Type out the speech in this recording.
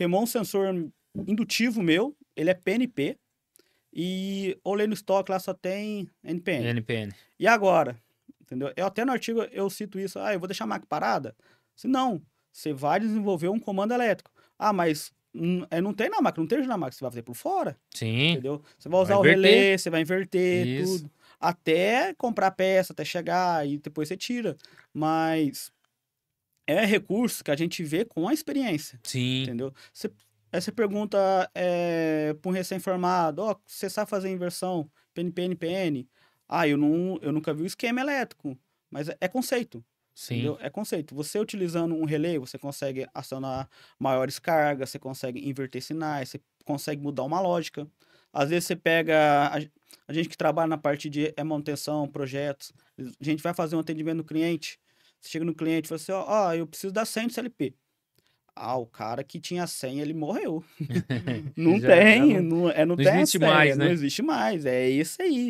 Queimou um sensor indutivo meu, ele é PNP. E olhei no estoque lá só tem NPN. NPN. E agora? Entendeu? Eu até no artigo eu cito isso. Ah, eu vou deixar a máquina parada? Se não, você vai desenvolver um comando elétrico. Ah, mas é, não tem na máquina, não tem na máquina, você vai fazer por fora. Sim. Entendeu? Você vai usar vai o inverter. relé, você vai inverter isso. tudo. Até comprar peça, até chegar e depois você tira. Mas é recurso que a gente vê com a experiência. Sim. Entendeu? Você, pergunta é, para um recém-formado, ó, oh, você sabe fazer inversão, PNPNPN? Ah, eu, não, eu nunca vi o esquema elétrico, mas é, é conceito. Sim. Entendeu? É conceito. Você utilizando um relé, você consegue acionar maiores cargas, você consegue inverter sinais, você consegue mudar uma lógica. Às vezes você pega a, a gente que trabalha na parte de é manutenção, projetos, a gente vai fazer um atendimento no cliente, você chega no cliente e fala assim, ó, ó, eu preciso da senha do CLP. Ah, o cara que tinha senha, ele morreu. não já, tem, já não, não, é, não, não tem existe senha, mais, né? Não existe mais, é isso aí.